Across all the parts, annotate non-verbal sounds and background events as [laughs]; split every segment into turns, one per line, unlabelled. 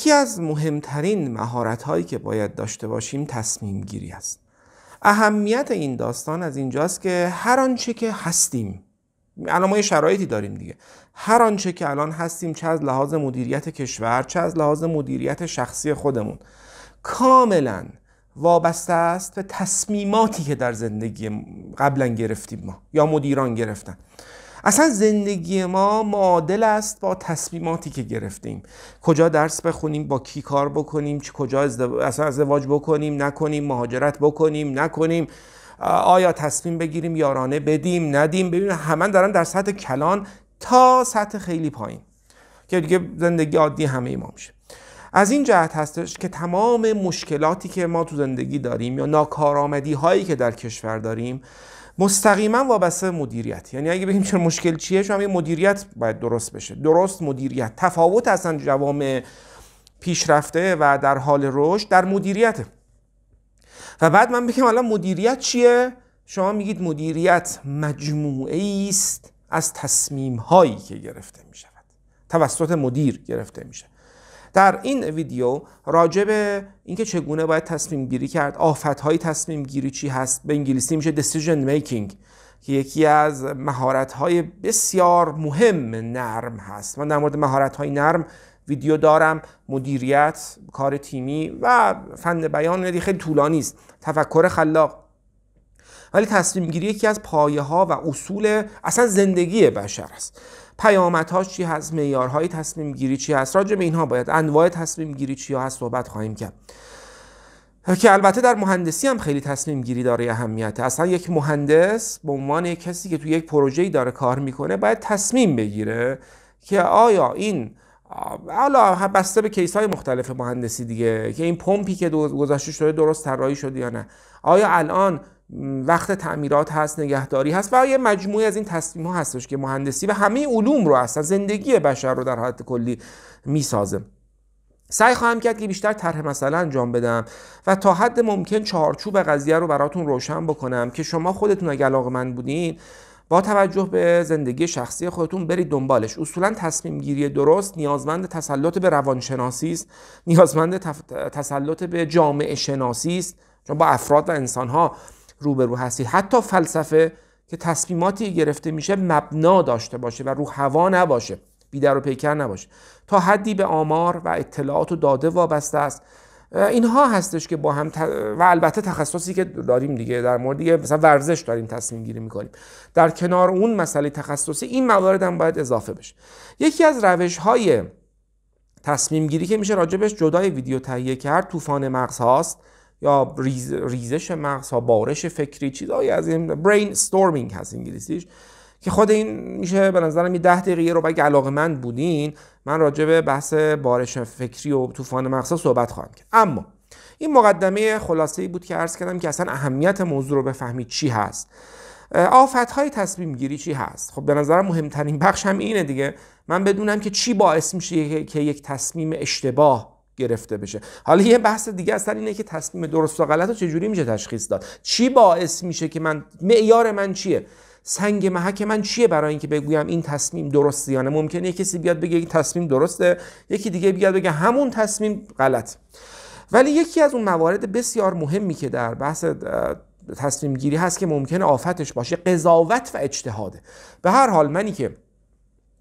یکی از مهمترین مهارت هایی که باید داشته باشیم تصمیم گیری است اهمیت این داستان از اینجاست که هر آنچه که هستیم الان ما یه شرایطی داریم دیگه هر آنچه که الان هستیم چه از لحاظ مدیریت کشور چه از لحاظ مدیریت شخصی خودمون کاملا وابسته است به تصمیماتی که در زندگی قبلا گرفتیم ما یا مدیران گرفتن اصلا زندگی ما معادل است با تصمیماتی که گرفتیم کجا درس بخونیم با کی کار بکنیم کجا اصلا ازدواج بکنیم نکنیم مهاجرت بکنیم نکنیم آیا تصمیم بگیریم یارانه بدیم ندیم ببینیم همه دارن در سطح کلان تا سطح خیلی پایین که دیگه زندگی عادی همه ما میشه از این جهت هستش که تمام مشکلاتی که ما تو زندگی داریم یا ناکارآمدی هایی که در کشور داریم مستقیما وابسته مدیریت یعنی اگه بگیم چه مشکل چیه شما مدیریت باید درست بشه درست مدیریت تفاوت اصلا جوامع پیشرفته و در حال رشد در مدیریته و بعد من بگم الان مدیریت چیه شما میگید مدیریت مجموعه است از تصمیم هایی که گرفته می شود توسط مدیر گرفته میشه در این ویدیو راجع به اینکه چگونه باید تصمیم گیری کرد آفت تصمیم گیری چی هست به انگلیسی میشه decision making که یکی از مهارت های بسیار مهم نرم هست من در مورد مهارت های نرم ویدیو دارم مدیریت کار تیمی و فن بیان ندی خیلی طولانی است تفکر خلاق ولی تصمیم گیری یکی از پایه ها و اصول اصلا زندگی بشر است پیامدهاش چی هست معیارهای تصمیم گیری چی هست راجع به اینها باید انواع تصمیم گیری چی هست صحبت خواهیم کرد که البته در مهندسی هم خیلی تصمیم گیری داره اهمیت اصلا یک مهندس به عنوان یک کسی که توی یک پروژه‌ای داره کار میکنه باید تصمیم بگیره که آیا این حالا بسته به کیس های مختلف مهندسی دیگه که این پمپی که گذاشته شده درست طراحی شده یا نه آیا الان وقت تعمیرات هست نگهداری هست و یه مجموعه از این تصمیم ها هستش که مهندسی و همه علوم رو هست زندگی بشر رو در حالت کلی میسازه سعی خواهم کرد که بیشتر طرح مثلا انجام بدم و تا حد ممکن چارچوب قضیه رو براتون روشن بکنم که شما خودتون اگه علاقه من بودین با توجه به زندگی شخصی خودتون برید دنبالش اصولا تصمیم گیری درست نیازمند تسلط به روانشناسی است نیازمند تسلط به جامعه شناسی است چون با افراد و انسانها روبرو هستید حتی فلسفه که تصمیماتی گرفته میشه مبنا داشته باشه و رو هوا نباشه بیدر و پیکر نباشه تا حدی به آمار و اطلاعات و داده وابسته است اینها هستش که با هم و البته تخصصی که داریم دیگه در مورد دیگه مثلا ورزش داریم تصمیم گیری میکنیم در کنار اون مسئله تخصصی این موارد هم باید اضافه بشه یکی از روش های تصمیم گیری که میشه راجبش جدای ویدیو تهیه کرد طوفان مغز هاست یا ریزش مغز ها بارش فکری چیزایی از این برین استورمینگ هست انگلیسیش که خود این میشه به نظرم یه ده دقیقه رو اگه علاقه بودین من راجع به بحث بارش فکری و طوفان مغز صحبت خواهم کرد اما این مقدمه خلاصه ای بود که عرض کردم که اصلا اهمیت موضوع رو بفهمید چی هست آفت های تصمیم گیری چی هست خب به نظرم مهمترین بخش هم اینه دیگه من بدونم که چی باعث میشه که یک تصمیم اشتباه گرفته بشه حالا یه بحث دیگه اصلا اینه که تصمیم درست و غلط رو چجوری میشه تشخیص داد چی باعث میشه که من معیار من چیه سنگ محک من چیه برای اینکه بگویم این تصمیم درسته یا نه ممکنه یه کسی بیاد بگه این تصمیم درسته یکی دیگه بیاد بگه همون تصمیم غلط ولی یکی از اون موارد بسیار مهمی که در بحث تصمیم گیری هست که ممکنه آفتش باشه قضاوت و اجتهاده به هر حال منی که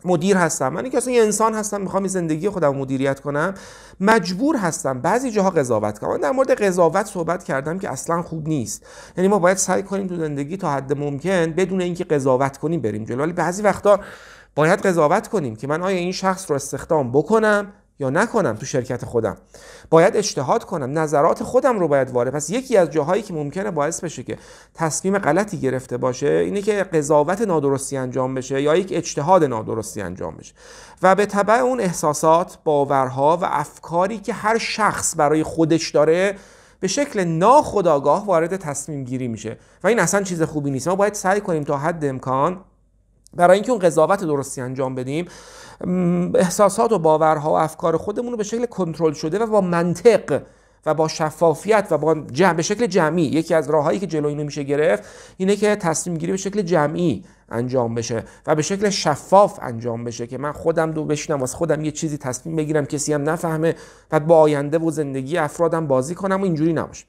مدیر هستم من که اصلا یه انسان هستم میخوام زندگی خودم مدیریت کنم مجبور هستم بعضی جاها قضاوت کنم من در مورد قضاوت صحبت کردم که اصلا خوب نیست یعنی ما باید سعی کنیم تو زندگی تا حد ممکن بدون اینکه قضاوت کنیم بریم جلو ولی بعضی وقتا باید قضاوت کنیم که من آیا این شخص رو استخدام بکنم یا نکنم تو شرکت خودم باید اجتهاد کنم نظرات خودم رو باید وارد پس یکی از جاهایی که ممکنه باعث بشه که تصمیم غلطی گرفته باشه اینه که قضاوت نادرستی انجام بشه یا یک اجتهاد نادرستی انجام بشه و به تبع اون احساسات باورها و افکاری که هر شخص برای خودش داره به شکل ناخودآگاه وارد تصمیم گیری میشه و این اصلا چیز خوبی نیست ما باید سعی کنیم تا حد امکان برای اینکه اون قضاوت درستی انجام بدیم احساسات و باورها و افکار خودمون رو به شکل کنترل شده و با منطق و با شفافیت و با جمع به شکل جمعی یکی از راههایی که جلو اینو میشه گرفت اینه که تصمیم گیری به شکل جمعی انجام بشه و به شکل شفاف انجام بشه که من خودم دو بشینم واسه خودم یه چیزی تصمیم بگیرم کسی هم نفهمه و با آینده و زندگی افرادم بازی کنم و اینجوری نباشه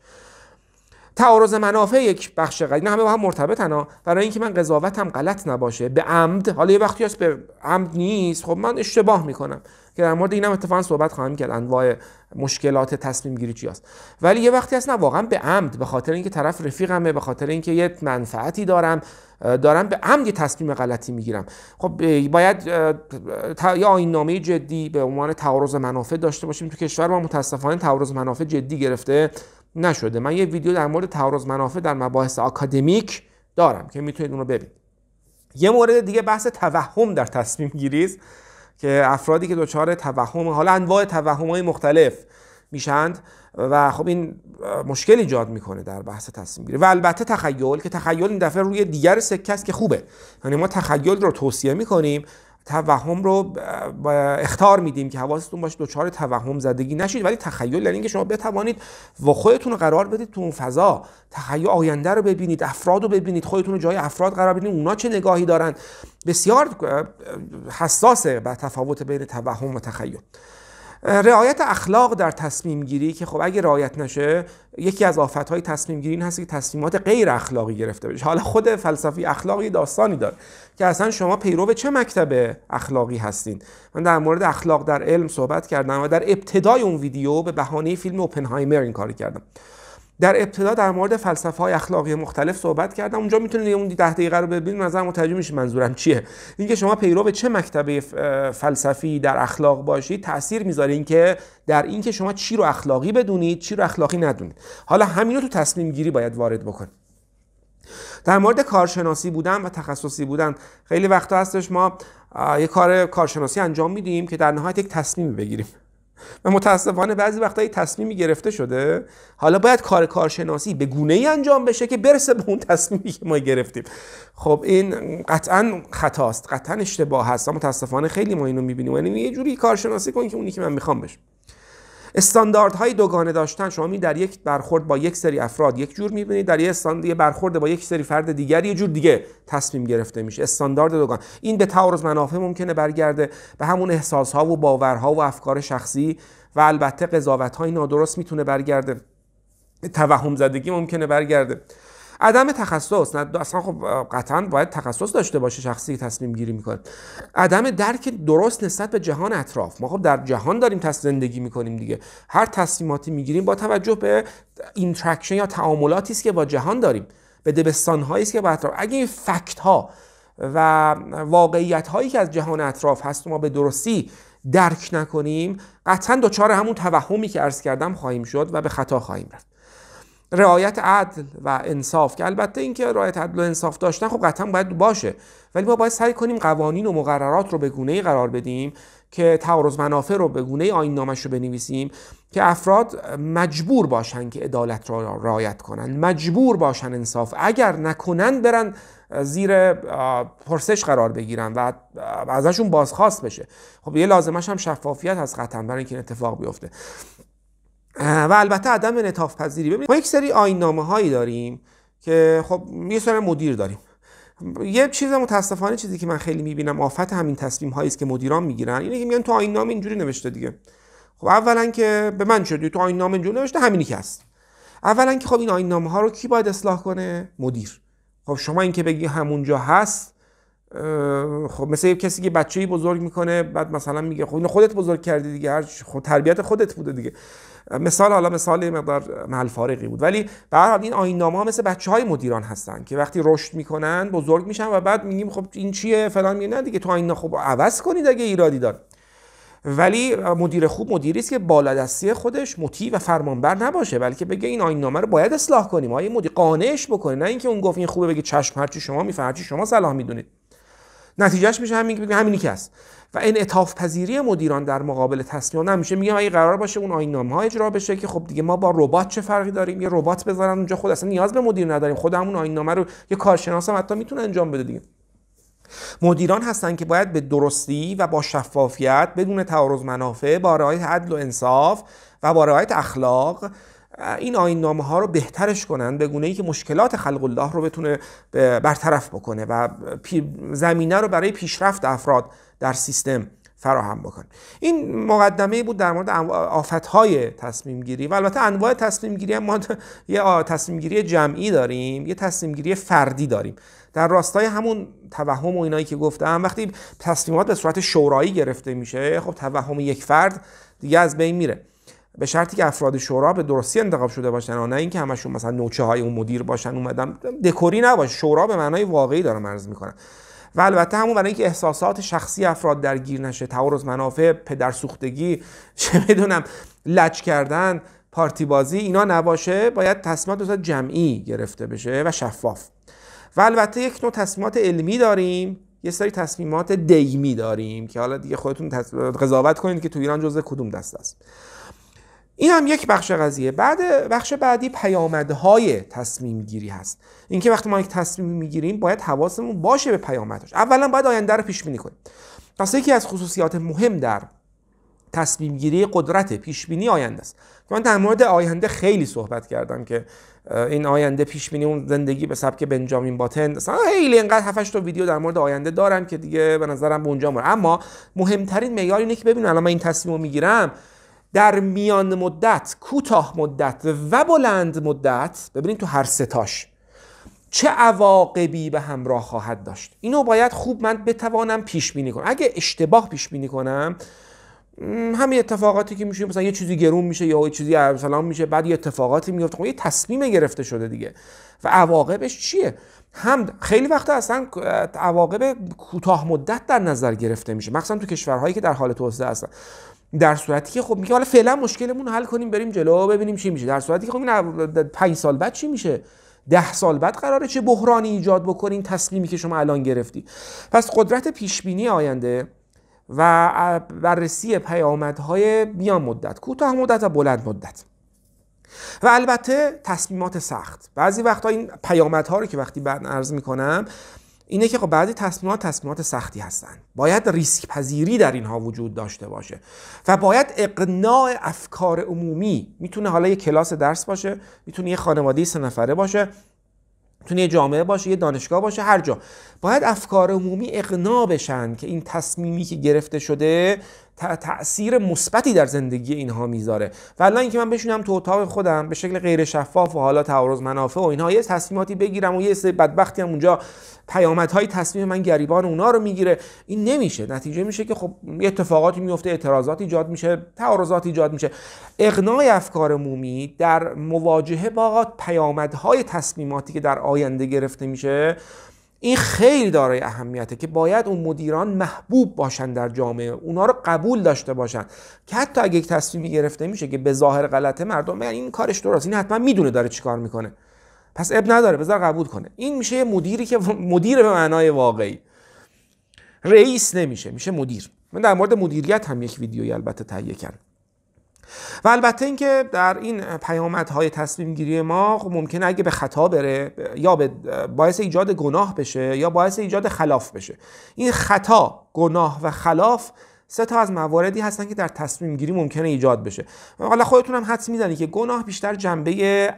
تعارض منافع یک بخش قدیم نه همه با هم مرتبطن برای اینکه من قضاوتم غلط نباشه به عمد حالا یه وقتی هست به عمد نیست خب من اشتباه میکنم که در مورد اینم اتفاقا صحبت خواهم کرد انواع مشکلات تصمیم گیری چی هست ولی یه وقتی هست نه واقعا به عمد به خاطر اینکه طرف رفیقمه به خاطر اینکه یه منفعتی دارم دارم به عمد یه تصمیم غلطی میگیرم خب باید یه نامه جدی به عنوان تعارض منافع داشته باشیم تو کشور ما متاسفانه تعارض منافع جدی گرفته نشده من یه ویدیو در مورد تعارض منافع در مباحث آکادمیک دارم که میتونید اون رو ببینید یه مورد دیگه بحث توهم در تصمیم گیری که افرادی که دچار توهم حالا انواع توهم های مختلف میشند و خب این مشکل ایجاد میکنه در بحث تصمیم گیری و البته تخیل که تخیل این دفعه روی دیگر سکه است که خوبه یعنی ما تخیل رو توصیه میکنیم توهم رو اختار میدیم که حواستون باشه دچار توهم زدگی نشید ولی تخیل یعنی اینکه شما بتوانید و رو قرار بدید تو اون فضا تخیل آینده رو ببینید افراد رو ببینید خودتون رو جای افراد قرار بدید اونا چه نگاهی دارن بسیار حساسه به تفاوت بین توهم و تخیل رعایت اخلاق در تصمیم گیری که خب اگه رعایت نشه یکی از های تصمیم گیری این هست که تصمیمات غیر اخلاقی گرفته بشه حالا خود فلسفی اخلاقی داستانی داره که اصلا شما پیرو چه مکتب اخلاقی هستین من در مورد اخلاق در علم صحبت کردم و در ابتدای اون ویدیو به بهانه فیلم اوپنهایمر این کاری کردم در ابتدا در مورد فلسفه های اخلاقی مختلف صحبت کردم اونجا میتونید اون 10 دقیقه رو ببینید نظر متوجه منظورم چیه اینکه شما پیرو چه مکتبه فلسفی در اخلاق باشید تاثیر میذاره اینکه در اینکه شما چی رو اخلاقی بدونید چی رو اخلاقی ندونید حالا همین رو تو تصمیم گیری باید وارد بکنید در مورد کارشناسی بودن و تخصصی بودن خیلی وقتا هستش ما یه کار کارشناسی انجام میدیم که در نهایت یک تصمیمی بگیریم و متاسفانه بعضی وقتا تصمیمی گرفته شده حالا باید کار کارشناسی به گونه ای انجام بشه که برسه به اون تصمیمی که ما گرفتیم خب این قطعا خطاست قطعا اشتباه هست متاسفانه خیلی ما اینو میبینیم یعنی یه جوری کارشناسی کن که اونی که من میخوام بشه استانداردهای دوگانه داشتن شما می در یک برخورد با یک سری افراد یک جور بینید در یک استاندارد برخورد با یک سری فرد دیگر یه جور دیگه تصمیم گرفته میشه استاندارد دوگان این به تعارض منافع ممکنه برگرده به همون احساس ها و باورها و افکار شخصی و البته قضاوت های نادرست میتونه برگرده توهم زدگی ممکنه برگرده عدم تخصص اصلا خب قطعا باید تخصص داشته باشه شخصی که تصمیم گیری میکنه عدم درک درست نسبت به جهان اطراف ما خب در جهان داریم تصمیم زندگی میکنیم دیگه هر تصمیماتی میگیریم با توجه به اینتراکشن یا تعاملاتی است که با جهان داریم به دبستان هایی است که با اطراف اگه این فکت ها و واقعیت هایی که از جهان اطراف هست ما به درستی درک نکنیم قطعا دچار همون توهمی که عرض کردم خواهیم شد و به خطا خواهیم رفت رعایت عدل و انصاف که البته اینکه رعایت عدل و انصاف داشتن خب قطعا باید باشه ولی ما باید سعی کنیم قوانین و مقررات رو به گونه قرار بدیم که تعارض منافع رو به گونه آین نامش رو بنویسیم که افراد مجبور باشن که عدالت را رعایت کنن مجبور باشن انصاف اگر نکنن برن زیر پرسش قرار بگیرن و ازشون بازخواست بشه خب یه لازمش هم شفافیت از قطعا برای اینکه اتفاق بیفته و البته عدم نتاف پذیری ببینید ما یک سری آینامه هایی داریم که خب یه سری مدیر داریم یه چیز متاسفانه چیزی که من خیلی میبینم آفت همین تصمیم هایی است که مدیران میگیرن اینه که میگن تو آیین اینجوری نوشته دیگه خب اولا که به من شدی تو آیین نامه اینجوری نوشته همینی که هست اولا که خب این آیین ها رو کی باید اصلاح کنه مدیر خب شما این بگی همونجا هست خب مثل کسی که بچه‌ای بزرگ میکنه بعد مثلا میگه خب خودت بزرگ کردی دیگه خب تربیت خودت بوده دیگه مثال حالا مثال مقدار محل فارقی بود ولی به هر حال این آیین ها مثل بچه های مدیران هستن که وقتی رشد میکنن بزرگ میشن و بعد میگیم خب این چیه فلان میگه نه دیگه تو آیین خب عوض کنید اگه ایرادی دار. ولی مدیر خوب مدیری است که بالادستی خودش مطیع و فرمانبر نباشه بلکه بگه این آیین رو باید اصلاح کنیم آیه مدیر قانعش بکنه نه اینکه اون گفت این خوبه بگه چشم هرچی شما میفهمی شما صلاح میدونید نتیجهش میشه همین که همینی که هست و انعطاف پذیری مدیران در مقابل تصمیم نمیشه میگه میگم قرار باشه اون آیین ها اجرا بشه که خب دیگه ما با ربات چه فرقی داریم یه ربات بذارن اونجا خود اصلا نیاز به مدیر نداریم خود همون آیین نامه رو یه کارشناس هم حتی میتونه انجام بده دیگه مدیران هستن که باید به درستی و با شفافیت بدون تعارض منافع با رعایت عدل و انصاف و با رعایت اخلاق این آین نامه ها رو بهترش کنن به گونه ای که مشکلات خلق الله رو بتونه برطرف بکنه و زمینه رو برای پیشرفت افراد در سیستم فراهم بکنه این مقدمه بود در مورد آفت های تصمیم گیری و البته انواع تصمیم گیری هم ما یه تصمیم جمعی داریم یه تصمیم گیری فردی داریم در راستای همون توهم و اینایی که گفتم وقتی تصمیمات به صورت شورایی گرفته میشه خب توهم یک فرد دیگه از بین میره به شرطی که افراد شورا به درستی انتخاب شده باشن و نه اینکه همشون مثلا نوچه های اون مدیر باشن اومدن دکوری نباشه شورا به معنای واقعی داره مرز میکنم و البته همون برای اینکه احساسات شخصی افراد درگیر نشه تعارض منافع سوختگی چه میدونم لچ کردن پارتی بازی اینا نباشه باید تصمیمات جمعی گرفته بشه و شفاف و البته یک نوع تصمیمات علمی داریم یه سری تصمیمات دیمی داریم که حالا دیگه خودتون قضاوت کنید که تو ایران جزء کدوم دست است این هم یک بخش قضیه بعد بخش بعدی پیامدهای تصمیم گیری هست اینکه وقتی ما یک تصمیم میگیریم باید حواسمون باشه به پیامدهاش اولا باید آینده رو پیش بینی کنیم پس یکی از خصوصیات مهم در تصمیم گیری قدرت پیش بینی آینده است من در مورد آینده خیلی صحبت کردم که این آینده پیش بینی اون زندگی به سبک بنجامین باتن مثلا خیلی اینقدر هفش تا ویدیو در مورد آینده دارم که دیگه به نظرم به اونجا اما مهمترین معیار اینه که ببینم الان من این تصمیم رو میگیرم در میان مدت کوتاه مدت و بلند مدت ببینید تو هر ستاش چه عواقبی به همراه خواهد داشت اینو باید خوب من بتوانم پیش بینی کنم اگه اشتباه پیش بینی کنم همین اتفاقاتی که میشه مثلا یه چیزی گرون میشه یا یه چیزی مثلا میشه بعد یه اتفاقاتی میفته خب یه تصمیم گرفته شده دیگه و عواقبش چیه هم خیلی وقتا اصلا عواقب کوتاه مدت در نظر گرفته میشه مخصوصا تو کشورهایی که در حال توسعه هستن در صورتی که خب میگه حالا فعلا مشکلمون حل کنیم بریم جلو ببینیم چی میشه در صورتی که خب این 5 سال بعد چی میشه ده سال بعد قراره چه بحرانی ایجاد بکنین تصمیمی که شما الان گرفتی پس قدرت پیش بینی آینده و بررسی پیامدهای میان مدت کوتاه مدت و بلند مدت و البته تصمیمات سخت بعضی وقتا این پیامدها رو که وقتی بعد عرض میکنم اینه که خب بعضی تصمیمات تصمیمات سختی هستن باید ریسک پذیری در اینها وجود داشته باشه و باید اقناع افکار عمومی میتونه حالا یه کلاس درس باشه میتونه یه خانواده سه نفره باشه میتونه یه جامعه باشه یه دانشگاه باشه هر جا باید افکار عمومی اقناع بشن که این تصمیمی که گرفته شده تاثیر مثبتی در زندگی اینها میذاره و الان اینکه من بشونم تو اتاق خودم به شکل غیر شفاف و حالا تعارض منافع و اینها یه تصمیماتی بگیرم و یه سری بدبختی هم اونجا پیامدهای تصمیم من گریبان اونا رو میگیره این نمیشه نتیجه میشه که خب یه اتفاقاتی میفته اعتراضات ایجاد میشه تعارضات ایجاد میشه اقنای افکار مومی در مواجهه با پیامدهای تصمیماتی که در آینده گرفته میشه این خیلی دارای اهمیته که باید اون مدیران محبوب باشن در جامعه اونا رو قبول داشته باشن که حتی اگه یک تصمیمی گرفته میشه که به ظاهر غلطه مردم میگن این کارش درست این حتما میدونه داره چیکار میکنه پس اب نداره بذار قبول کنه این میشه یه مدیری که مدیر به معنای واقعی رئیس نمیشه میشه مدیر من در مورد مدیریت هم یک ویدیویی البته تهیه کردم و البته اینکه در این پیامدهای تصمیم گیری ما خب ممکن اگه به خطا بره یا به باعث ایجاد گناه بشه یا باعث ایجاد خلاف بشه این خطا گناه و خلاف سه تا از مواردی هستن که در تصمیم گیری ممکنه ایجاد بشه حالا خودتون هم حدس میزنید که گناه بیشتر جنبه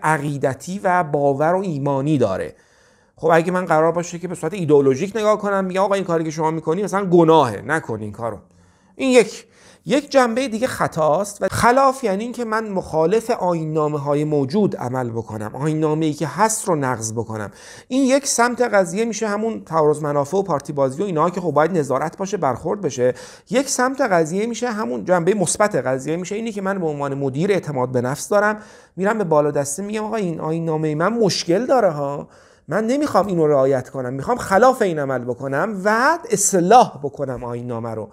عقیدتی و باور و ایمانی داره خب اگه من قرار باشه که به صورت ایدئولوژیک نگاه کنم میگم آقا این کاری که شما میکنی مثلا گناهه نکن این کارو این یک یک جنبه دیگه خطاست و خلاف یعنی اینکه من مخالف آین های موجود عمل بکنم آین ای که هست رو نقض بکنم این یک سمت قضیه میشه همون تعارض منافع و پارتی بازی و اینا که خب باید نظارت باشه برخورد بشه یک سمت قضیه میشه همون جنبه مثبت قضیه میشه اینی که من به عنوان مدیر اعتماد به نفس دارم میرم به بالا دسته میگم آقا این آین ای من مشکل داره ها من نمیخوام اینو رعایت کنم میخوام خلاف این عمل بکنم و اصلاح بکنم آین رو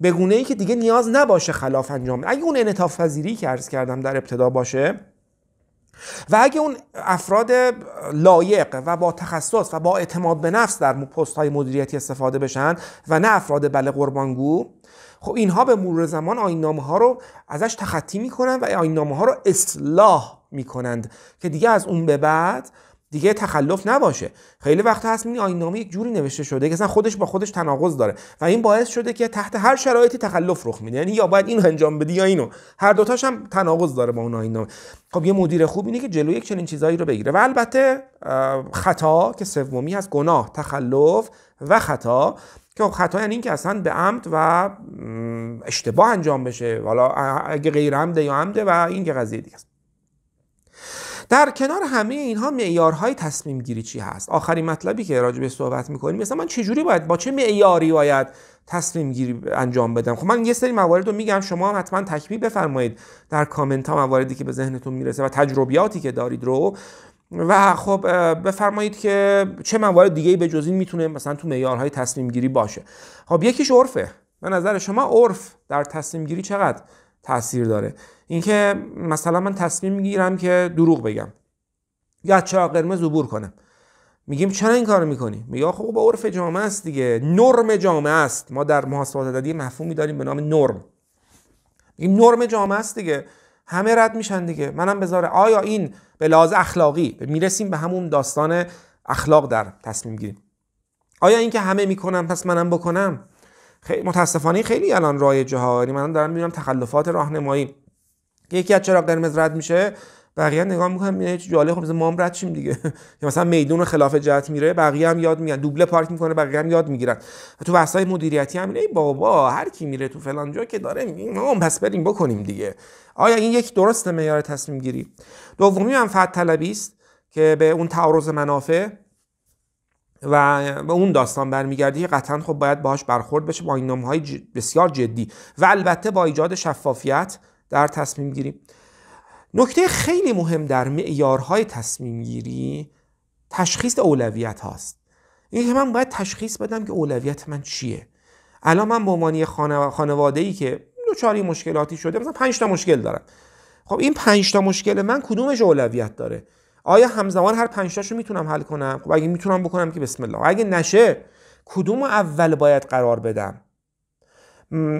به گونه ای که دیگه نیاز نباشه خلاف انجام اگه اون انعطاف پذیری که عرض کردم در ابتدا باشه و اگه اون افراد لایق و با تخصص و با اعتماد به نفس در پست های مدیریتی استفاده بشن و نه افراد بله قربانگو خب اینها به مرور زمان آین ها رو ازش تخطی میکنن و آین ها رو اصلاح میکنند که دیگه از اون به بعد دیگه تخلف نباشه خیلی وقت هست این آیین یک جوری نوشته شده که اصلا خودش با خودش تناقض داره و این باعث شده که تحت هر شرایطی تخلف رخ میده یعنی یا باید اینو انجام بدی یا اینو هر دوتاش هم تناقض داره با اون آیین نامه خب یه مدیر خوب اینه که جلو یک چنین چیزایی رو بگیره و البته خطا که سومی هست گناه تخلف و خطا که خب خطا یعنی اینکه اصلا به عمد و اشتباه انجام بشه حالا اگه غیر عمده یا عمده و این که قضیه دیگه است در کنار همه اینها معیارهای تصمیم گیری چی هست آخرین مطلبی که راجع به صحبت کنیم مثلا من چجوری باید با چه معیاری باید تصمیم گیری انجام بدم خب من یه سری موارد رو میگم شما هم حتما تکمیل بفرمایید در کامنت ها مواردی که به ذهنتون میرسه و تجربیاتی که دارید رو و خب بفرمایید که چه موارد دیگه به جز این میتونه مثلا تو معیارهای تصمیم گیری باشه خب یکیش عرفه به نظر شما عرف در تصمیم گیری چقدر تاثیر داره اینکه مثلا من تصمیم میگیرم که دروغ بگم یا چرا قرمز عبور کنم میگیم چرا این کارو میکنی میگه خب به عرف جامعه است دیگه نرم جامعه است ما در محاسبات عددی مفهومی داریم به نام نرم میگیم نرم جامعه است دیگه همه رد میشن دیگه منم بذاره آیا این به لحاظ اخلاقی میرسیم به همون داستان اخلاق در تصمیم گیریم آیا اینکه همه میکنن پس منم بکنم خیلی متاسفانه خیلی الان رایجه جهانی یعنی من دارم میبینم تخلفات راهنمایی یکی از چرا قرمز رد میشه بقیه نگاه میکنم میگن چه جالب خب ما هم رد شیم دیگه [laughs] یا مثلا میدون خلاف جهت میره بقیه هم یاد میگن دوبله پارک میکنه بقیه هم یاد میگیرن تو بحث مدیریتی هم ای بابا هر کی میره تو فلان جا که داره ما هم پس بریم بکنیم دیگه آیا این یک درست معیار تصمیم گیری دومی هم طلبی است که به اون تعارض منافع و به اون داستان برمیگردی که قطعا خب باید باهاش برخورد بشه با این های بسیار جدی و البته با ایجاد شفافیت در تصمیم گیری نکته خیلی مهم در معیارهای تصمیم گیری تشخیص اولویت هاست این که من باید تشخیص بدم که اولویت من چیه الان من به عنوان خانواده ای که دوچاری مشکلاتی شده مثلا 5 تا مشکل دارم خب این 5 تا مشکل من کدومش اولویت داره آیا همزمان هر پنج رو میتونم حل کنم خب اگه میتونم بکنم که بسم الله اگه نشه کدوم اول باید قرار بدم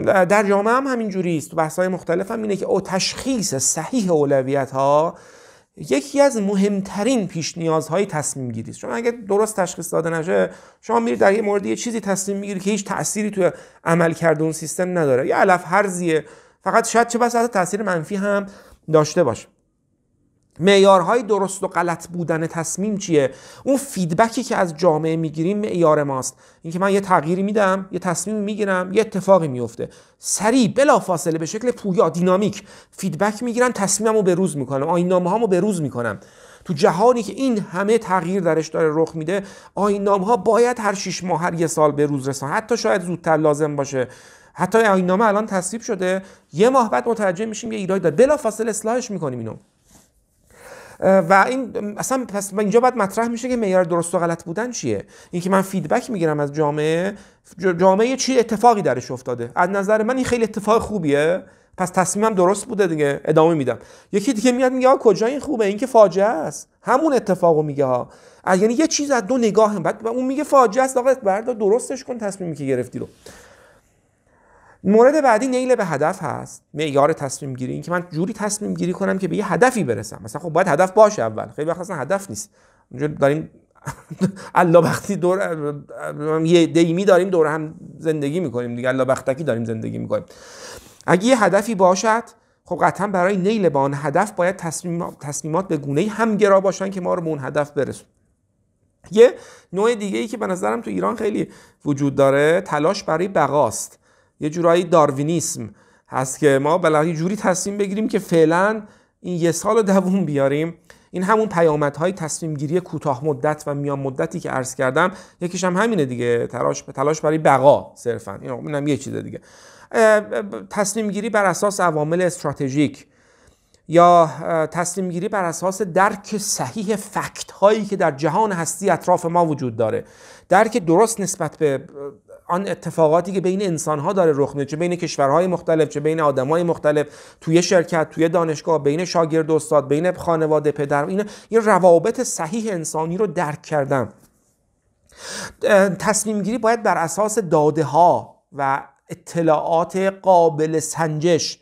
در جامعه هم همینجوری است تو بحث های مختلف هم اینه که او تشخیص صحیح اولویت ها یکی از مهمترین پیش های تصمیم گیری است چون اگه درست تشخیص داده نشه شما میرید در یه مورد یه چیزی تصمیم میگیری که هیچ تأثیری تو عمل کردن سیستم نداره یه علف هرزیه فقط شاید چه بس تاثیر منفی هم داشته باشه معیارهای درست و غلط بودن تصمیم چیه اون فیدبکی که از جامعه میگیریم معیار ماست اینکه من یه تغییری میدم یه تصمیم میگیرم یه اتفاقی میفته سریع بلا به شکل پویا دینامیک فیدبک میگیرن تصمیممو به روز میکنم ها هامو به روز میکنم تو جهانی که این همه تغییر درش داره رخ میده آیین ها باید هر 6 ماه هر یه سال به روز رسان حتی شاید زودتر لازم باشه حتی آیین الان تصویب شده یه ماه بعد متوجه میشیم یه ایرادی داره بلافاصله اصلاحش میکنیم اینو و این اصلا پس اینجا باید مطرح میشه که معیار درست و غلط بودن چیه اینکه من فیدبک میگیرم از جامعه جامعه چی اتفاقی درش افتاده از نظر من این خیلی اتفاق خوبیه پس تصمیمم درست بوده دیگه ادامه میدم یکی دیگه میاد میگه کجا این خوبه این که فاجعه است همون اتفاقو میگه ها یعنی یه چیز از دو نگاه هم. بعد اون میگه فاجعه است آقا بردا درستش کن تصمیمی که گرفتی رو مورد بعدی نیل به هدف هست معیار تصمیم گیری این که من جوری تصمیم گیری کنم که به یه هدفی برسم مثلا خب باید هدف باشه اول خیلی وقت اصلا هدف نیست اونجا داریم [laughs] الله بختی دور یه دیمی داریم دور هم زندگی میکنیم دیگه الله بختکی داریم زندگی میکنیم اگه یه هدفی باشد خب قطعا برای نیل به آن هدف باید تصمیمات به گونه همگرا باشن که ما رو به هدف برسون یه نوع دیگه ای که به نظرم تو ایران خیلی وجود داره تلاش برای بقاست یه جورایی داروینیسم هست که ما بالاخره جوری تصمیم بگیریم که فعلا این یه سال دووم بیاریم این همون پیامدهای تصمیم گیری کوتاه مدت و میان مدتی که عرض کردم یکیش هم همینه دیگه تلاش تلاش برای بقا صرفا هم خب، یه چیز دیگه تصمیم گیری بر اساس عوامل استراتژیک یا تصمیم گیری بر اساس درک صحیح فکت هایی که در جهان هستی اطراف ما وجود داره درک درست نسبت به آن اتفاقاتی که بین انسانها داره رخ میده چه بین کشورهای مختلف چه بین آدمهای مختلف توی شرکت توی دانشگاه بین شاگرد استاد بین خانواده پدر این این روابط صحیح انسانی رو درک کردم تصمیم گیری باید بر اساس داده ها و اطلاعات قابل سنجش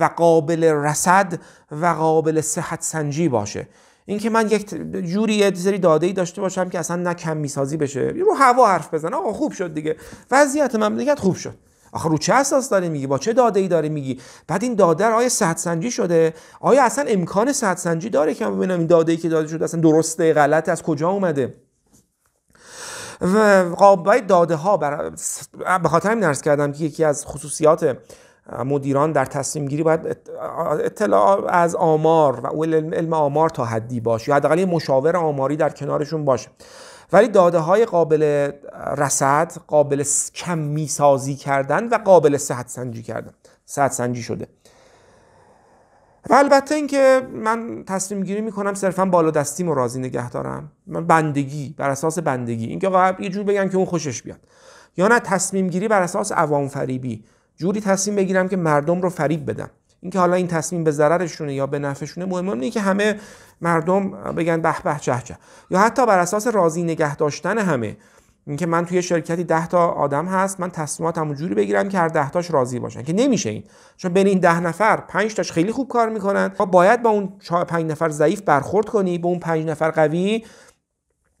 و قابل رسد و قابل صحت سنجی باشه اینکه من یک جوری یه سری داده ای داشته باشم که اصلا نه کم میسازی بشه رو هوا حرف بزن آقا خوب شد دیگه وضعیت مملکت خوب شد آخه رو چه اساس داری میگی با چه داده ای داری میگی بعد این داده رو آیا سنجی شده آیا اصلا امکان سنجی داره که من ببینم این داده ای که داده شده اصلا درسته غلط از کجا اومده و قابل داده ها به خاطر کردم که یکی از خصوصیات مدیران در تصمیم گیری باید اطلاع از آمار و علم آمار تا حدی باشه یا حداقل مشاور آماری در کنارشون باشه ولی داده های قابل رصد قابل کمی سازی کردن و قابل صحت سنجی کردن صحت سنجی شده و البته اینکه من تصمیم گیری میکنم صرفا بالا دستیم و راضی نگه دارم من بندگی بر اساس بندگی اینکه یه جور بگن که اون خوشش بیاد یا نه تصمیم گیری بر اساس عوام فریبی جوری تصمیم بگیرم که مردم رو فریب بدم اینکه حالا این تصمیم به ضررشونه یا به نفعشونه مهم نیست که همه مردم بگن به به چه چه یا حتی بر اساس راضی نگه داشتن همه اینکه من توی شرکتی 10 تا آدم هست من تصمیماتم جوری بگیرم که هر 10 تاش راضی باشن که نمیشه این چون بین این ده نفر 5 تاش خیلی خوب کار میکنن ما باید با اون پنج نفر ضعیف برخورد کنی به اون 5 نفر قوی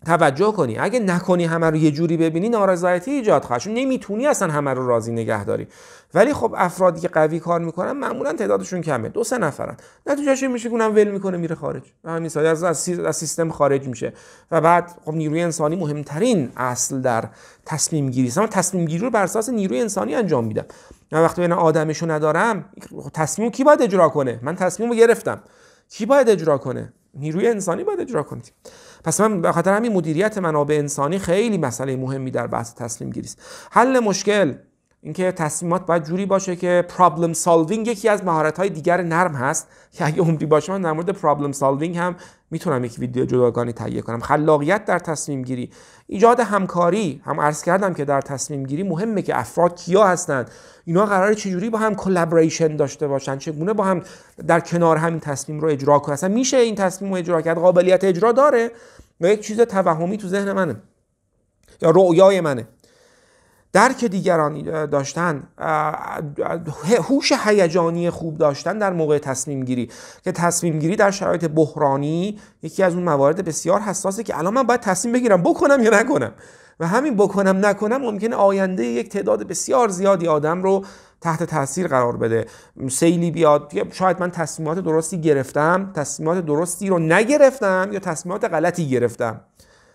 توجه کنی اگه نکنی همه رو یه جوری ببینی نارضایتی ایجاد خواهد نمیتونی اصلا همه رو راضی نگه داری ولی خب افرادی که قوی کار میکنن معمولا تعدادشون کمه دو سه نفرن نتیجهش میشه که اونم ول میکنه میره خارج و همین از, از سیستم خارج میشه و بعد خب نیروی انسانی مهمترین اصل در تصمیم گیری است من تصمیم گیری رو بر اساس نیروی انسانی انجام میدم من وقتی بین آدمشو ندارم خب تصمیم کی باید اجرا کنه من تصمیم رو گرفتم کی باید اجرا کنه نیروی انسانی باید اجرا کنه پس من به خاطر همین مدیریت منابع انسانی خیلی مسئله مهمی در بحث تسلیم گیری حل مشکل اینکه تصمیمات باید جوری باشه که پرابلم سالوینگ یکی از مهارت های دیگر نرم هست که اگه عمری باشه من در مورد پرابلم سالوینگ هم میتونم یک ویدیو جداگانه تهیه کنم خلاقیت در تصمیم گیری ایجاد همکاری هم عرض کردم که در تصمیم گیری مهمه که افراد کیا هستند اینا قراره چجوری با هم کلابریشن داشته باشن چگونه با هم در کنار همین تصمیم رو اجرا کنن میشه این تصمیم رو اجرا کرد قابلیت اجرا داره یا یک چیز توهمی تو ذهن منه یا رویای منه درک دیگرانی داشتن هوش هیجانی خوب داشتن در موقع تصمیم گیری که تصمیم گیری در شرایط بحرانی یکی از اون موارد بسیار حساسه که الان من باید تصمیم بگیرم بکنم یا نکنم و همین بکنم نکنم ممکنه آینده یک تعداد بسیار زیادی آدم رو تحت تاثیر قرار بده سیلی بیاد شاید من تصمیمات درستی گرفتم تصمیمات درستی رو نگرفتم یا تصمیمات غلطی گرفتم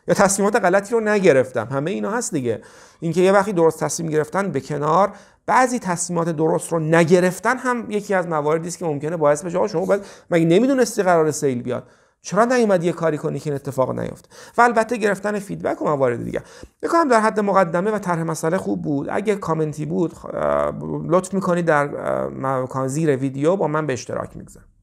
یا تصمیمات غلطی رو نگرفتم همه اینا هست دیگه اینکه یه وقتی درست تصمیم گرفتن به کنار بعضی تصمیمات درست رو نگرفتن هم یکی از مواردی است که ممکنه باعث بشه آقا شما باید مگه نمیدونستی قرار سیل بیاد چرا نیومد یه کاری کنی که این اتفاق نیفت و البته گرفتن فیدبک و موارد دیگه بکنم در حد مقدمه و طرح مسئله خوب بود اگه کامنتی بود لطف میکنی در زیر ویدیو با من به اشتراک میگذارم